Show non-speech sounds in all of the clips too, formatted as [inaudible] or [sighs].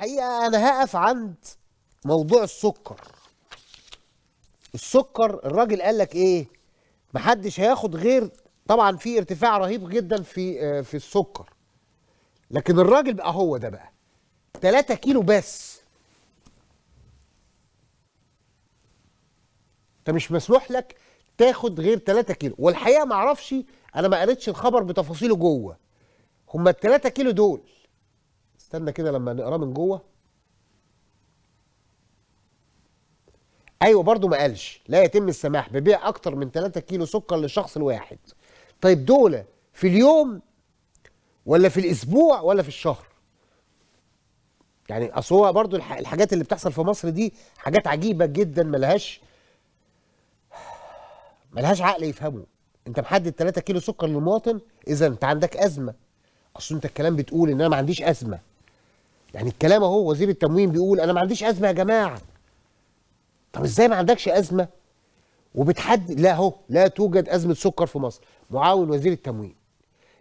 الحقيقه انا هقف عند موضوع السكر السكر الراجل قال لك ايه محدش هياخد غير طبعا في ارتفاع رهيب جدا في آه، في السكر لكن الراجل بقى هو ده بقى 3 كيلو بس انت مش مسموح لك تاخد غير 3 كيلو والحقيقه ما اعرفش انا ما قريتش الخبر بتفاصيله جوه هما ال 3 كيلو دول استنى كده لما نقراه من جوه ايوه برضو ما قالش لا يتم السماح ببيع اكتر من 3 كيلو سكر للشخص الواحد طيب دول في اليوم ولا في الاسبوع ولا في الشهر يعني اصل هو برضو الحاجات اللي بتحصل في مصر دي حاجات عجيبه جدا ملهاش [sighs] ملهاش عقل يفهمه انت محدد 3 كيلو سكر للمواطن اذا انت عندك ازمه اصل انت الكلام بتقول ان انا ما عنديش ازمه يعني الكلام اهو وزير التموين بيقول انا ما عنديش ازمه يا جماعه طب ازاي ما عندكش ازمه وبتحدد لا اهو لا توجد ازمه سكر في مصر معاون وزير التموين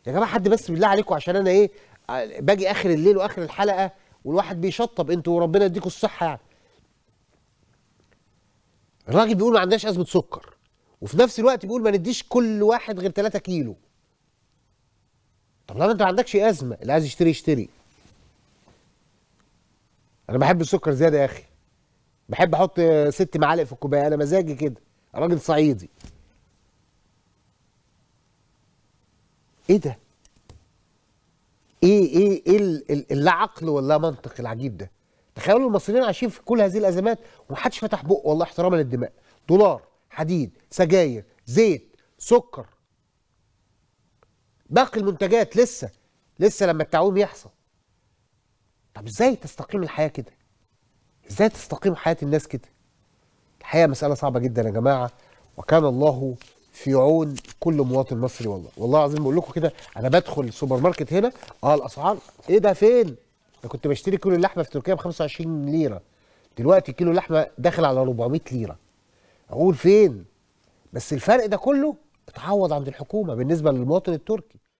يا جماعه حد بس بالله عليكم عشان انا ايه آه، باجي اخر الليل واخر الحلقه والواحد بيشطب انتوا وربنا يديكم الصحه يعني الراجل بيقول ما عندناش ازمه سكر وفي نفس الوقت بيقول ما نديش كل واحد غير 3 كيلو طب لو انت ما عندكش ازمه اللي عايز يشتري يشتري انا بحب السكر زياده يا اخي بحب احط ست معالق في الكوبايه انا مزاجي كده راجل صعيدي ايه ده ايه ايه ايه لا عقل ولا منطق العجيب ده تخيلوا المصريين عايشين في كل هذه الازمات ومحدش فتح بقه والله احتراما للدماء دولار حديد سجاير زيت سكر باقي المنتجات لسه لسه لما التعويم يحصل طب ازاي تستقيم الحياه كده ازاي تستقيم حياه الناس كده الحقيقه مساله صعبه جدا يا جماعه وكان الله في عون كل مواطن مصري والله والله العظيم بقول لكم كده انا بدخل السوبر ماركت هنا اه الاسعار ايه ده فين انا كنت بشتري كيلو اللحمه في تركيا ب 25 ليره دلوقتي كيلو اللحمه داخل على 400 ليره اقول فين بس الفرق ده كله اتعوض عند الحكومه بالنسبه للمواطن التركي